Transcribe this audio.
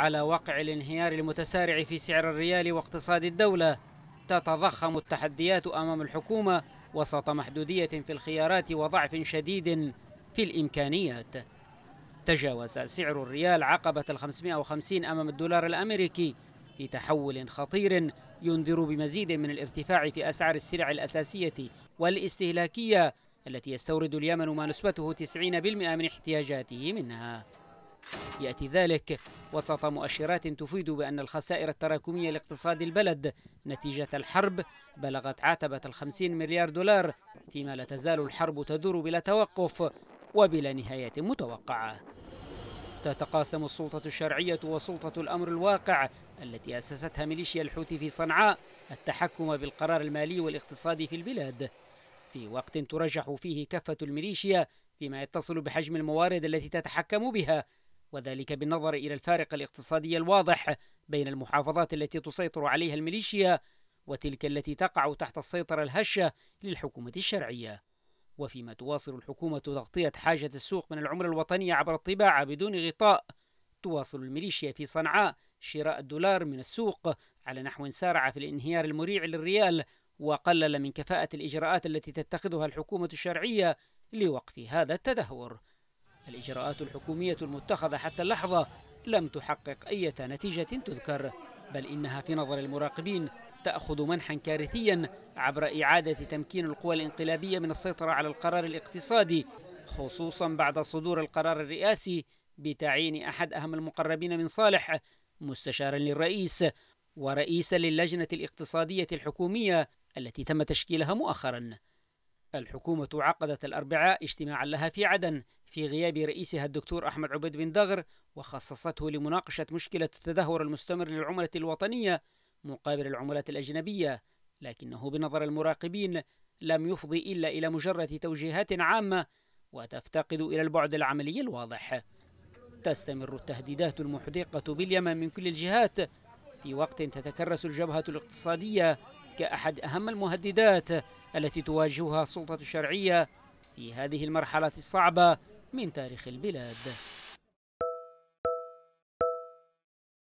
على وقع الانهيار المتسارع في سعر الريال واقتصاد الدولة تتضخم التحديات أمام الحكومة وسط محدودية في الخيارات وضعف شديد في الإمكانيات تجاوز سعر الريال عقبة ال 550 أمام الدولار الأمريكي في تحول خطير ينذر بمزيد من الارتفاع في أسعار السلع الأساسية والاستهلاكية التي يستورد اليمن ما نسبته 90% من احتياجاته منها يأتي ذلك وسط مؤشرات تفيد بأن الخسائر التراكمية لاقتصاد البلد نتيجة الحرب بلغت عتبة الخمسين مليار دولار فيما لا تزال الحرب تدور بلا توقف وبلا نهاية متوقعة تتقاسم السلطة الشرعية وسلطة الأمر الواقع التي أسستها ميليشيا الحوثي في صنعاء التحكم بالقرار المالي والاقتصادي في البلاد في وقت ترجح فيه كفة الميليشيا فيما يتصل بحجم الموارد التي تتحكم بها وذلك بالنظر إلى الفارق الاقتصادي الواضح بين المحافظات التي تسيطر عليها الميليشيا وتلك التي تقع تحت السيطرة الهشة للحكومة الشرعية وفيما تواصل الحكومة تغطية حاجة السوق من العملة الوطنية عبر الطباعة بدون غطاء تواصل الميليشيا في صنعاء شراء الدولار من السوق على نحو سارع في الانهيار المريع للريال وقلل من كفاءة الإجراءات التي تتخذها الحكومة الشرعية لوقف هذا التدهور الإجراءات الحكومية المتخذة حتى اللحظة لم تحقق أي نتيجة تذكر بل إنها في نظر المراقبين تأخذ منحا كارثيا عبر إعادة تمكين القوى الانقلابية من السيطرة على القرار الاقتصادي خصوصا بعد صدور القرار الرئاسي بتعيين أحد أهم المقربين من صالح مستشارا للرئيس ورئيسا للجنة الاقتصادية الحكومية التي تم تشكيلها مؤخرا الحكومة عقدت الأربعاء اجتماعا لها في عدن في غياب رئيسها الدكتور أحمد عبيد بن دغر وخصصته لمناقشة مشكلة التدهور المستمر للعملة الوطنية مقابل العملات الأجنبية لكنه بنظر المراقبين لم يفضي إلا إلى مجرد توجيهات عامة وتفتقد إلى البعد العملي الواضح تستمر التهديدات المحدقة باليمن من كل الجهات في وقت تتكرس الجبهة الاقتصادية كأحد أهم المهددات التي تواجهها السلطة الشرعية في هذه المرحلة الصعبة من تاريخ البلاد